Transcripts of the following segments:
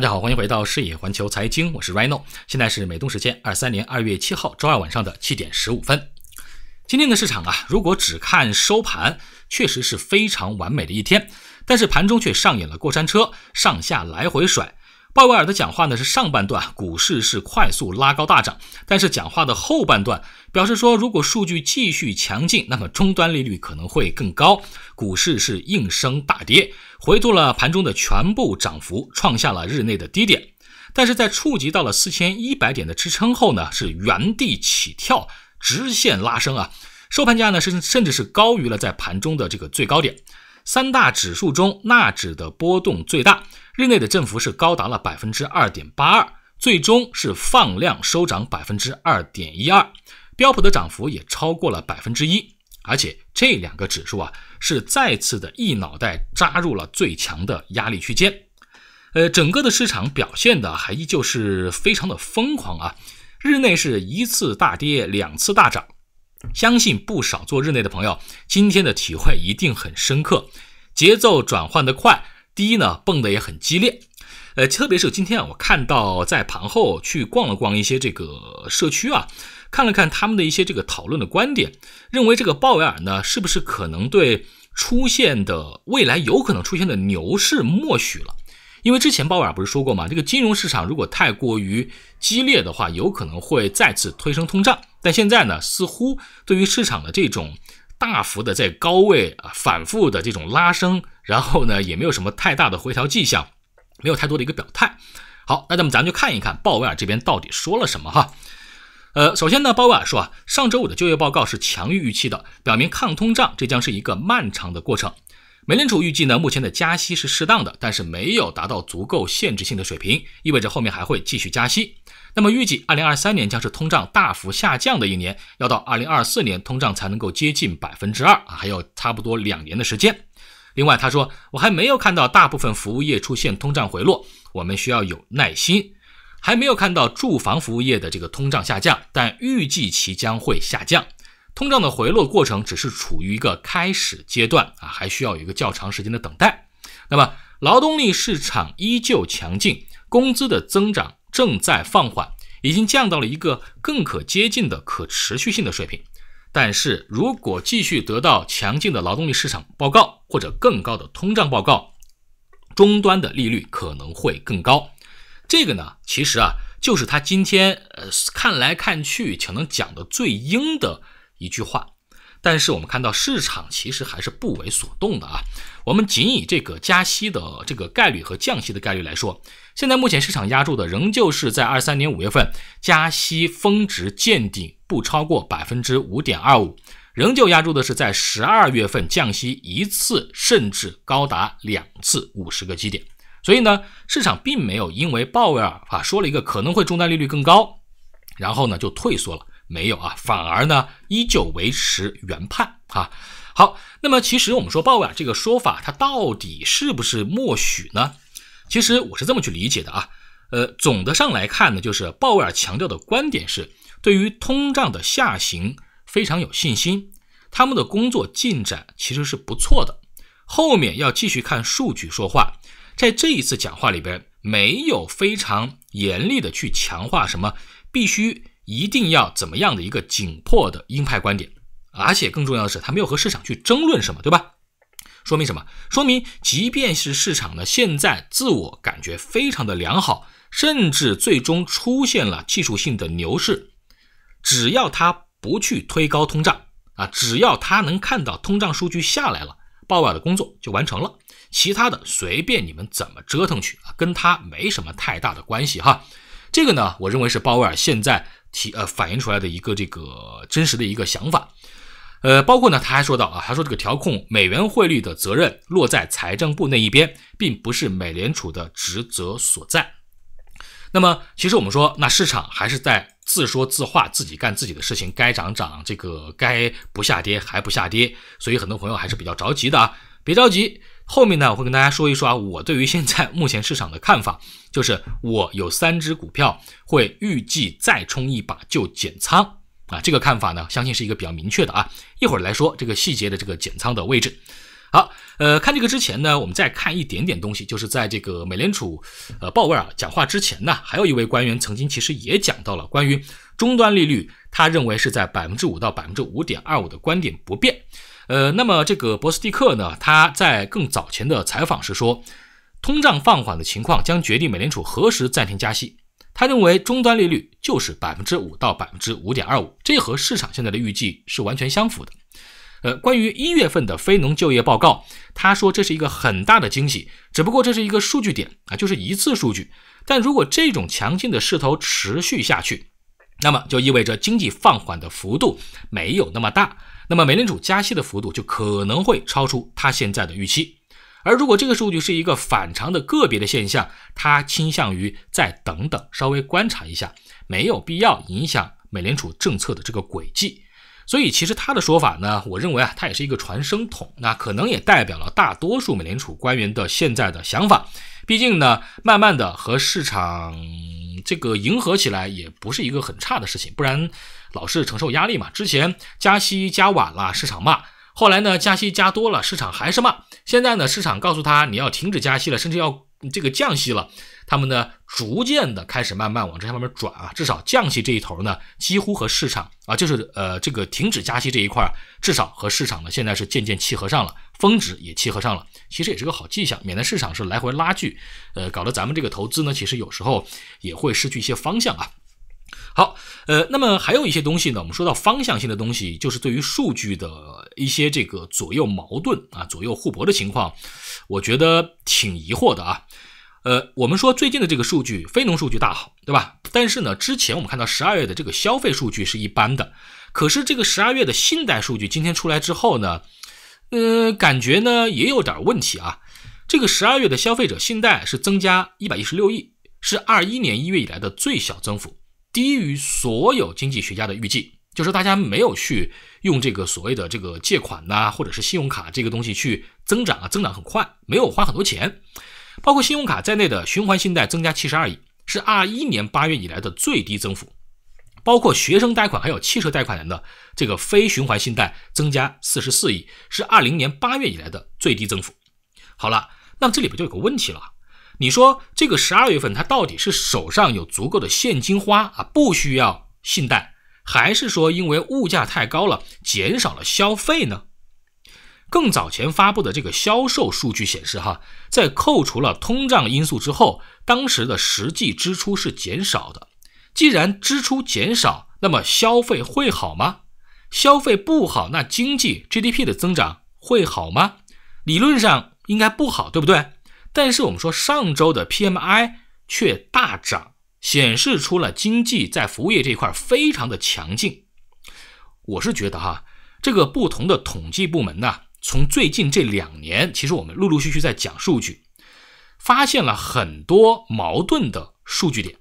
大家好，欢迎回到视野环球财经，我是 Rino，现在是美东时间二三年二月七号周二晚上的七点十五分。今天的市场啊，如果只看收盘，确实是非常完美的一天，但是盘中却上演了过山车，上下来回甩。鲍威尔的讲话呢是上半段，股市是快速拉高大涨，但是讲话的后半段表示说，如果数据继续强劲，那么终端利率可能会更高，股市是应声大跌，回吐了盘中的全部涨幅，创下了日内的低点。但是在触及到了四千一百点的支撑后呢，是原地起跳，直线拉升啊，收盘价呢是甚至是高于了在盘中的这个最高点。三大指数中，纳指的波动最大，日内的振幅是高达了百分之二点八二，最终是放量收涨百分之二点一二。标普的涨幅也超过了百分之一，而且这两个指数啊是再次的一脑袋扎入了最强的压力区间。呃，整个的市场表现的还依旧是非常的疯狂啊，日内是一次大跌，两次大涨。相信不少做日内的朋友，今天的体会一定很深刻，节奏转换的快，第一呢蹦的也很激烈，呃，特别是今天啊，我看到在盘后去逛了逛一些这个社区啊，看了看他们的一些这个讨论的观点，认为这个鲍威尔呢，是不是可能对出现的未来有可能出现的牛市默许了？因为之前鲍威尔不是说过嘛，这个金融市场如果太过于激烈的话，有可能会再次推升通胀。但现在呢，似乎对于市场的这种大幅的在高位啊反复的这种拉升，然后呢，也没有什么太大的回调迹象，没有太多的一个表态。好，那咱们咱们就看一看鲍威尔这边到底说了什么哈。呃，首先呢，鲍威尔说啊，上周五的就业报告是强于预期的，表明抗通胀这将是一个漫长的过程。美联储预计呢，目前的加息是适当的，但是没有达到足够限制性的水平，意味着后面还会继续加息。那么预计二零二三年将是通胀大幅下降的一年，要到二零二四年通胀才能够接近百分之二啊，还有差不多两年的时间。另外他说，我还没有看到大部分服务业出现通胀回落，我们需要有耐心，还没有看到住房服务业的这个通胀下降，但预计其将会下降。通胀的回落过程只是处于一个开始阶段啊，还需要有一个较长时间的等待。那么劳动力市场依旧强劲，工资的增长正在放缓，已经降到了一个更可接近的可持续性的水平。但是如果继续得到强劲的劳动力市场报告或者更高的通胀报告，终端的利率可能会更高。这个呢，其实啊，就是他今天呃看来看去，可能讲的最硬的。一句话，但是我们看到市场其实还是不为所动的啊。我们仅以这个加息的这个概率和降息的概率来说，现在目前市场压住的仍旧是在二三年五月份加息峰值见顶，不超过百分之五点二五，仍旧压住的是在十二月份降息一次，甚至高达两次五十个基点。所以呢，市场并没有因为鲍威尔啊说了一个可能会终端利率更高，然后呢就退缩了。没有啊，反而呢，依旧维持原判啊。好，那么其实我们说鲍威尔这个说法，他到底是不是默许呢？其实我是这么去理解的啊。呃，总的上来看呢，就是鲍威尔强调的观点是，对于通胀的下行非常有信心，他们的工作进展其实是不错的，后面要继续看数据说话。在这一次讲话里边，没有非常严厉的去强化什么必须。一定要怎么样的一个紧迫的鹰派观点，而且更重要的是，他没有和市场去争论什么，对吧？说明什么？说明即便是市场呢，现在自我感觉非常的良好，甚至最终出现了技术性的牛市，只要他不去推高通胀啊，只要他能看到通胀数据下来了，鲍威尔的工作就完成了，其他的随便你们怎么折腾去，跟他没什么太大的关系哈。这个呢，我认为是鲍威尔现在。提呃反映出来的一个这个真实的一个想法，呃，包括呢他还说到啊，他说这个调控美元汇率的责任落在财政部那一边，并不是美联储的职责所在。那么其实我们说，那市场还是在自说自话，自己干自己的事情，该涨涨这个，该不下跌还不下跌，所以很多朋友还是比较着急的啊，别着急。后面呢，我会跟大家说一说啊，我对于现在 目前市场的看法，就是我有三只股票会预计再冲一把就减仓啊，这个看法呢，相信是一个比较明确的啊。一会儿来说这个细节的这个减仓的位置。好，呃，看这个之前呢，我们再看一点点东西，就是在这个美联储，呃，鲍威尔讲话之前呢，还有一位官员曾经其实也讲到了关于终端利率，他认为是在百分之五到百分之五点二五的观点不变。呃，那么这个博斯蒂克呢，他在更早前的采访时说，通胀放缓的情况将决定美联储何时暂停加息。他认为终端利率就是百分之五到百分之五点二五，这和市场现在的预计是完全相符的。呃，关于一月份的非农就业报告，他说这是一个很大的惊喜，只不过这是一个数据点啊，就是一次数据。但如果这种强劲的势头持续下去，那么就意味着经济放缓的幅度没有那么大，那么美联储加息的幅度就可能会超出它现在的预期。而如果这个数据是一个反常的个别的现象，它倾向于再等等，稍微观察一下，没有必要影响美联储政策的这个轨迹。所以其实他的说法呢，我认为啊，他也是一个传声筒，那可能也代表了大多数美联储官员的现在的想法。毕竟呢，慢慢的和市场。这个迎合起来也不是一个很差的事情，不然老是承受压力嘛。之前加息加晚了，市场骂；后来呢，加息加多了，市场还是骂。现在呢，市场告诉他，你要停止加息了，甚至要。这个降息了，他们呢逐渐的开始慢慢往这方面转啊，至少降息这一头呢，几乎和市场啊，就是呃这个停止加息这一块，至少和市场呢现在是渐渐契合上了，峰值也契合上了，其实也是个好迹象，免得市场是来回拉锯，呃，搞得咱们这个投资呢，其实有时候也会失去一些方向啊。好，呃，那么还有一些东西呢，我们说到方向性的东西，就是对于数据的一些这个左右矛盾啊，左右互搏的情况，我觉得挺疑惑的啊。呃，我们说最近的这个数据，非农数据大好，对吧？但是呢，之前我们看到十二月的这个消费数据是一般的，可是这个十二月的信贷数据今天出来之后呢，呃，感觉呢也有点问题啊。这个十二月的消费者信贷是增加一百一十六亿，是二一年一月以来的最小增幅，低于所有经济学家的预计，就是大家没有去用这个所谓的这个借款呐，或者是信用卡这个东西去增长啊，增长很快，没有花很多钱。包括信用卡在内的循环信贷增加七十二亿，是二一年八月以来的最低增幅。包括学生贷款还有汽车贷款人的这个非循环信贷增加四十四亿，是二零年八月以来的最低增幅。好了，那么这里边就有个问题了，你说这个十二月份它到底是手上有足够的现金花啊，不需要信贷，还是说因为物价太高了，减少了消费呢？更早前发布的这个销售数据显示，哈，在扣除了通胀因素之后，当时的实际支出是减少的。既然支出减少，那么消费会好吗？消费不好，那经济 GDP 的增长会好吗？理论上应该不好，对不对？但是我们说上周的 PMI 却大涨，显示出了经济在服务业这一块非常的强劲。我是觉得哈，这个不同的统计部门呢。从最近这两年，其实我们陆陆续续在讲数据，发现了很多矛盾的数据点，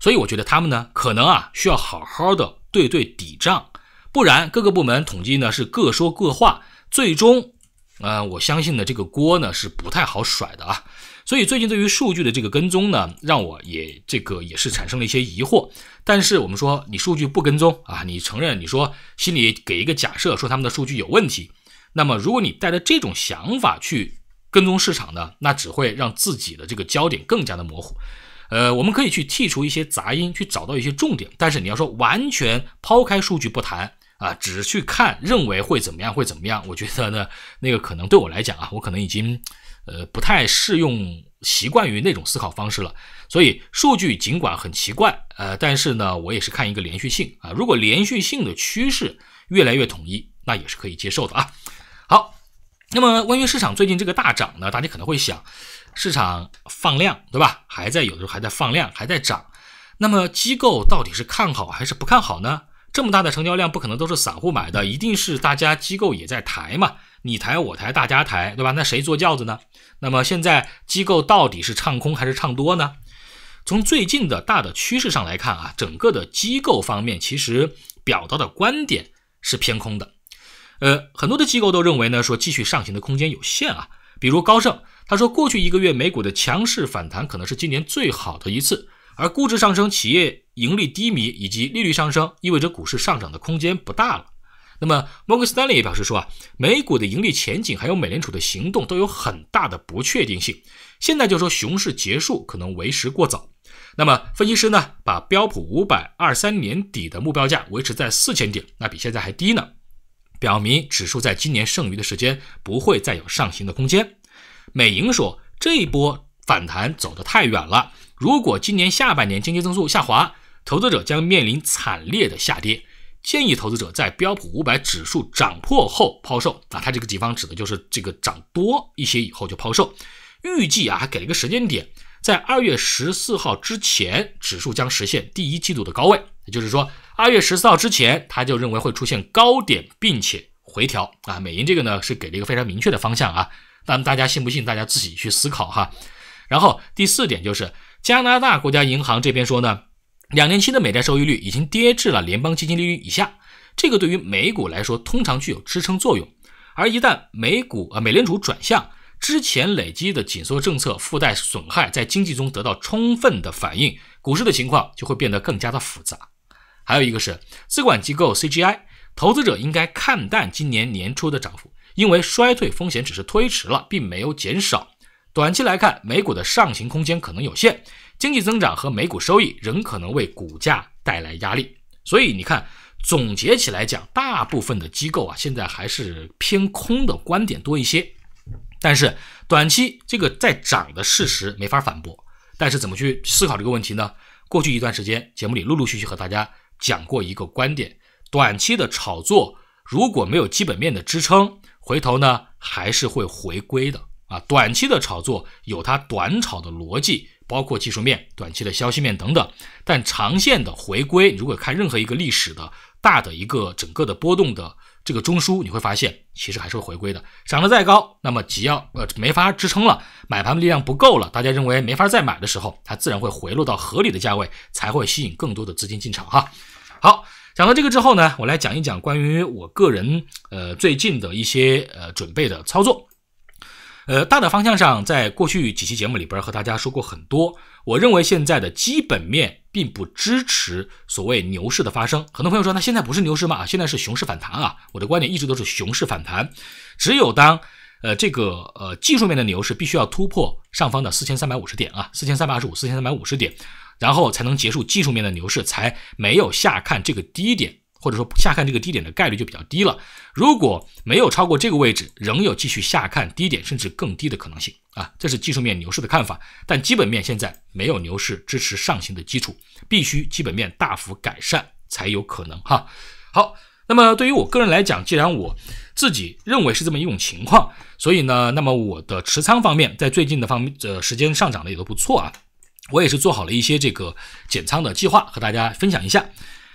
所以我觉得他们呢，可能啊需要好好的对对抵账，不然各个部门统计呢是各说各话，最终，呃，我相信呢这个锅呢是不太好甩的啊。所以最近对于数据的这个跟踪呢，让我也这个也是产生了一些疑惑。但是我们说，你数据不跟踪啊，你承认你说心里给一个假设，说他们的数据有问题。那么，如果你带着这种想法去跟踪市场呢，那只会让自己的这个焦点更加的模糊。呃，我们可以去剔除一些杂音，去找到一些重点。但是，你要说完全抛开数据不谈啊，只去看认为会怎么样会怎么样，我觉得呢，那个可能对我来讲啊，我可能已经呃不太适用，习惯于那种思考方式了。所以，数据尽管很奇怪，呃，但是呢，我也是看一个连续性啊。如果连续性的趋势越来越统一，那也是可以接受的啊。好，那么关于市场最近这个大涨呢，大家可能会想，市场放量对吧？还在有的时候还在放量，还在涨。那么机构到底是看好还是不看好呢？这么大的成交量不可能都是散户买的，一定是大家机构也在抬嘛？你抬我抬大家抬对吧？那谁坐轿子呢？那么现在机构到底是唱空还是唱多呢？从最近的大的趋势上来看啊，整个的机构方面其实表达的观点是偏空的。呃，很多的机构都认为呢，说继续上行的空间有限啊。比如高盛，他说过去一个月美股的强势反弹可能是今年最好的一次，而估值上升、企业盈利低迷以及利率上升，意味着股市上涨的空间不大了。那么，Morgan Stanley 也表示说啊，美股的盈利前景还有美联储的行动都有很大的不确定性。现在就说熊市结束可能为时过早。那么，分析师呢，把标普五百二三年底的目标价维持在四千点，那比现在还低呢。表明指数在今年剩余的时间不会再有上行的空间。美银说，这一波反弹走得太远了。如果今年下半年经济增速下滑，投资者将面临惨烈的下跌。建议投资者在标普五百指数涨破后抛售。啊，它这个地方指的就是这个涨多一些以后就抛售。预计啊，还给了一个时间点。在二月十四号之前，指数将实现第一季度的高位，也就是说，二月十四号之前，他就认为会出现高点，并且回调啊。美银这个呢，是给了一个非常明确的方向啊。那么大家信不信？大家自己去思考哈。然后第四点就是加拿大国家银行这边说呢，两年期的美债收益率已经跌至了联邦基金利率以下，这个对于美股来说通常具有支撑作用，而一旦美股啊，美联储转向。之前累积的紧缩政策附带损害在经济中得到充分的反应，股市的情况就会变得更加的复杂。还有一个是资管机构 CGI，投资者应该看淡今年年初的涨幅，因为衰退风险只是推迟了，并没有减少。短期来看，美股的上行空间可能有限，经济增长和美股收益仍可能为股价带来压力。所以你看，总结起来讲，大部分的机构啊，现在还是偏空的观点多一些。但是短期这个在涨的事实没法反驳，但是怎么去思考这个问题呢？过去一段时间节目里陆陆续续和大家讲过一个观点：短期的炒作如果没有基本面的支撑，回头呢还是会回归的啊。短期的炒作有它短炒的逻辑，包括技术面、短期的消息面等等，但长线的回归，如果看任何一个历史的大的一个整个的波动的。这个中枢你会发现，其实还是会回归的。涨得再高，那么只要呃没法支撑了，买盘的力量不够了，大家认为没法再买的时候，它自然会回落到合理的价位，才会吸引更多的资金进场哈。好，讲到这个之后呢，我来讲一讲关于我个人呃最近的一些呃准备的操作。呃，大的方向上，在过去几期节目里边和大家说过很多，我认为现在的基本面。并不支持所谓牛市的发生。很多朋友说，那现在不是牛市吗？现在是熊市反弹啊。我的观点一直都是熊市反弹，只有当，呃，这个呃技术面的牛市必须要突破上方的四千三百五十点啊，四千三百二十五、四千三百五十点，然后才能结束技术面的牛市，才没有下看这个低点。或者说下看这个低点的概率就比较低了，如果没有超过这个位置，仍有继续下看低点甚至更低的可能性啊。这是技术面牛市的看法，但基本面现在没有牛市支持上行的基础，必须基本面大幅改善才有可能哈。好，那么对于我个人来讲，既然我自己认为是这么一种情况，所以呢，那么我的持仓方面在最近的方面呃时间上涨的也都不错啊，我也是做好了一些这个减仓的计划和大家分享一下。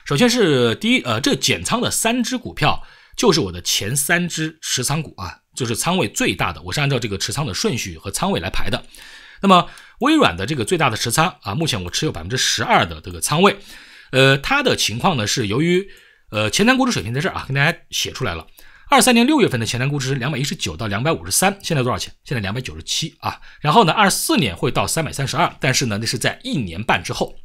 首先是第一，呃，这减仓的三只股票就是我的前三只持仓股啊，就是仓位最大的。我是按照这个持仓的顺序和仓位来排的。那么微软的这个最大的持仓啊，目前我持有百分之十二的这个仓位。呃，它的情况呢是由于，呃，前瞻估值水平在这儿啊，跟大家写出来了。二三年六月份的前瞻估值是两百一十九到两百五十三，现在多少钱？现在两百九十七啊。然后呢，二四年会到三百三十二，但是呢，那是在一年半之后。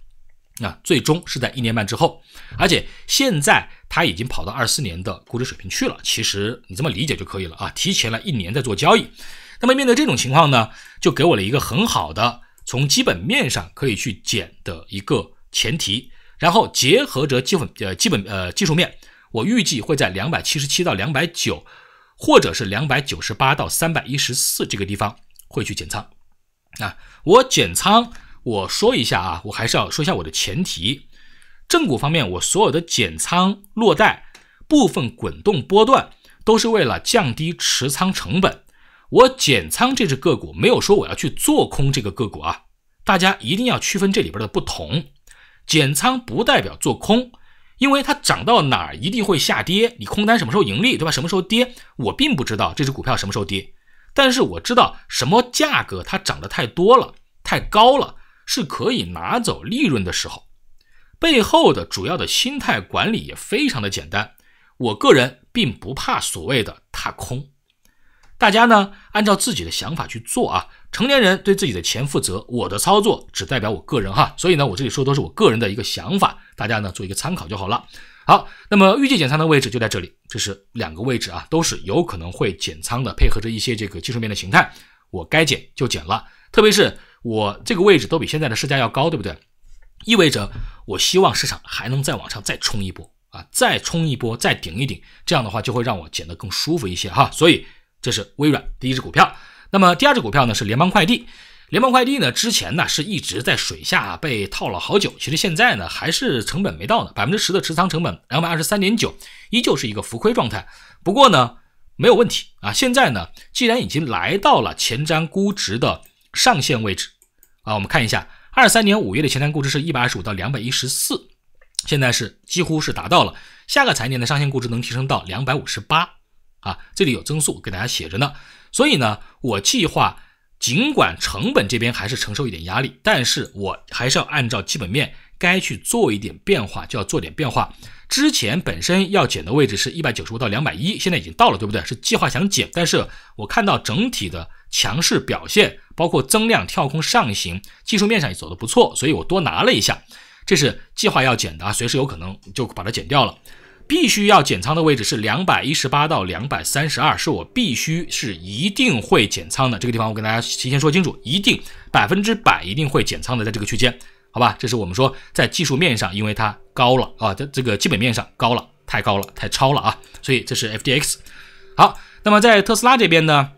那最终是在一年半之后，而且现在它已经跑到二四年的估值水平去了。其实你这么理解就可以了啊，提前了一年在做交易。那么面对这种情况呢，就给我了一个很好的从基本面上可以去减的一个前提。然后结合着基本呃基本呃技术面，我预计会在两百七十七到两百九，或者是两百九十八到三百一十四这个地方会去减仓。啊，我减仓。我说一下啊，我还是要说一下我的前提。正股方面，我所有的减仓、落袋、部分滚动波段，都是为了降低持仓成本。我减仓这只个股，没有说我要去做空这个个股啊。大家一定要区分这里边的不同，减仓不代表做空，因为它涨到哪儿一定会下跌。你空单什么时候盈利，对吧？什么时候跌，我并不知道这只股票什么时候跌，但是我知道什么价格它涨得太多了，太高了。是可以拿走利润的时候，背后的主要的心态管理也非常的简单。我个人并不怕所谓的踏空，大家呢按照自己的想法去做啊。成年人对自己的钱负责，我的操作只代表我个人哈，所以呢我这里说都是我个人的一个想法，大家呢做一个参考就好了。好，那么预计减仓的位置就在这里，这是两个位置啊，都是有可能会减仓的，配合着一些这个技术面的形态，我该减就减了，特别是。我这个位置都比现在的市价要高，对不对？意味着我希望市场还能再往上再冲一波啊，再冲一波，再顶一顶，这样的话就会让我减得更舒服一些哈。所以这是微软第一只股票。那么第二只股票呢是联邦快递。联邦快递呢之前呢是一直在水下被套了好久，其实现在呢还是成本没到呢，百分之十的持仓成本两百二十三点九，依旧是一个浮亏状态。不过呢没有问题啊，现在呢既然已经来到了前瞻估值的。上限位置啊，我们看一下，二三年五月的前瞻估值是一百二十五到两百一十四，现在是几乎是达到了，下个财年的上限估值能提升到两百五十八啊，这里有增速给大家写着呢。所以呢，我计划尽管成本这边还是承受一点压力，但是我还是要按照基本面该去做一点变化就要做点变化。之前本身要减的位置是一百九十五到两百一，现在已经到了，对不对？是计划想减，但是我看到整体的。强势表现，包括增量跳空上行，技术面上也走的不错，所以我多拿了一下。这是计划要减的啊，随时有可能就把它减掉了。必须要减仓的位置是两百一十八到两百三十二，是我必须是一定会减仓的。这个地方我跟大家提前说清楚，一定百分之百一定会减仓的，在这个区间，好吧？这是我们说在技术面上，因为它高了啊，在这个基本面上高了，太高了，太超了啊，所以这是 F D X。好，那么在特斯拉这边呢？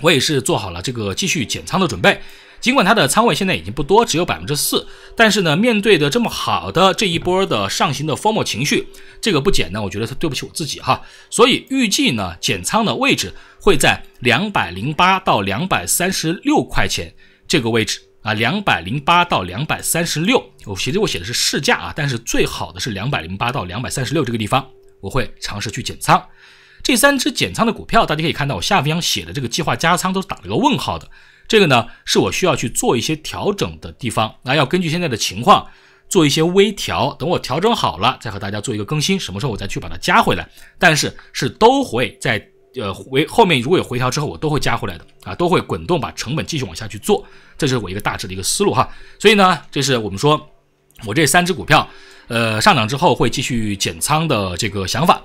我也是做好了这个继续减仓的准备，尽管它的仓位现在已经不多，只有百分之四，但是呢，面对的这么好的这一波的上行的 form 情绪，这个不减呢，我觉得是对不起我自己哈。所以预计呢，减仓的位置会在两百零八到两百三十六块钱这个位置啊，两百零八到两百三十六。我其实我写的是市价啊，但是最好的是两百零八到两百三十六这个地方，我会尝试去减仓。这三只减仓的股票，大家可以看到我下方写的这个计划加仓都是打了个问号的。这个呢，是我需要去做一些调整的地方，那要根据现在的情况做一些微调。等我调整好了，再和大家做一个更新。什么时候我再去把它加回来？但是是都会在呃回后面如果有回调之后，我都会加回来的啊，都会滚动把成本继续往下去做。这是我一个大致的一个思路哈。所以呢，这是我们说我这三只股票，呃，上涨之后会继续减仓的这个想法。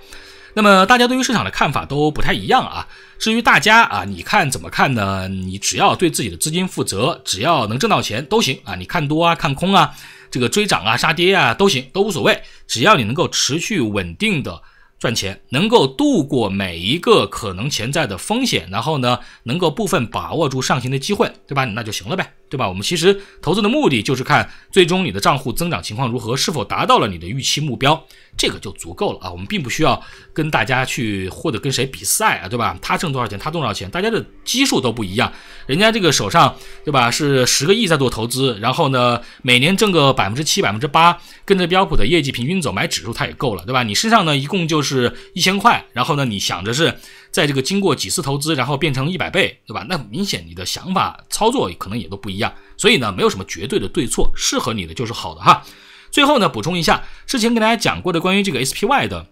那么大家对于市场的看法都不太一样啊。至于大家啊，你看怎么看呢？你只要对自己的资金负责，只要能挣到钱都行啊。你看多啊，看空啊，这个追涨啊，杀跌啊都行，都无所谓。只要你能够持续稳定的赚钱，能够度过每一个可能潜在的风险，然后呢，能够部分把握住上行的机会，对吧？那就行了呗。对吧？我们其实投资的目的就是看最终你的账户增长情况如何，是否达到了你的预期目标，这个就足够了啊！我们并不需要跟大家去或者跟谁比赛啊，对吧？他挣多少钱，他多少钱，大家的基数都不一样。人家这个手上，对吧，是十个亿在做投资，然后呢，每年挣个百分之七、百分之八，跟着标普的业绩平均走，买指数他也够了，对吧？你身上呢，一共就是一千块，然后呢，你想着是。在这个经过几次投资，然后变成一百倍，对吧？那明显你的想法、操作可能也都不一样，所以呢，没有什么绝对的对错，适合你的就是好的哈。最后呢，补充一下，之前给大家讲过的关于这个 SPY 的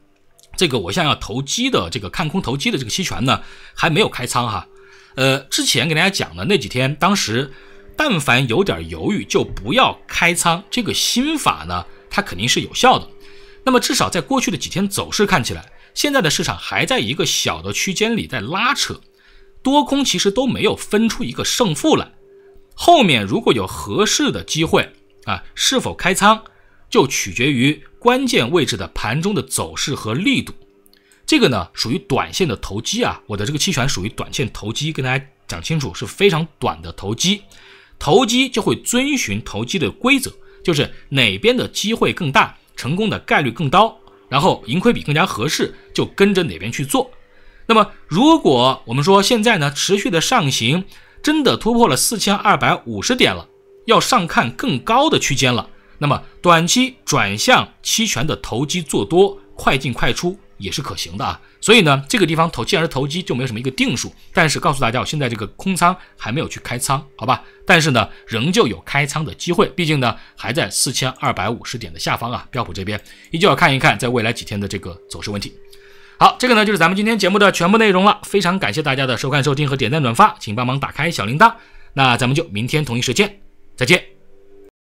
这个我想要投机的这个看空投机的这个期权呢，还没有开仓哈。呃，之前给大家讲的那几天，当时但凡有点犹豫，就不要开仓，这个心法呢，它肯定是有效的。那么至少在过去的几天走势看起来。现在的市场还在一个小的区间里在拉扯，多空其实都没有分出一个胜负来。后面如果有合适的机会啊，是否开仓就取决于关键位置的盘中的走势和力度。这个呢属于短线的投机啊，我的这个期权属于短线投机，跟大家讲清楚是非常短的投机。投机就会遵循投机的规则，就是哪边的机会更大，成功的概率更高。然后盈亏比更加合适，就跟着哪边去做。那么，如果我们说现在呢持续的上行，真的突破了四千二百五十点了，要上看更高的区间了，那么短期转向期权的投机做多，快进快出也是可行的。所以呢，这个地方投既然是投机就没有什么一个定数，但是告诉大家，我现在这个空仓还没有去开仓，好吧？但是呢，仍旧有开仓的机会，毕竟呢，还在四千二百五十点的下方啊。标普这边依旧要看一看，在未来几天的这个走势问题。好，这个呢就是咱们今天节目的全部内容了，非常感谢大家的收看、收听和点赞、转发，请帮忙打开小铃铛。那咱们就明天同一时间再见。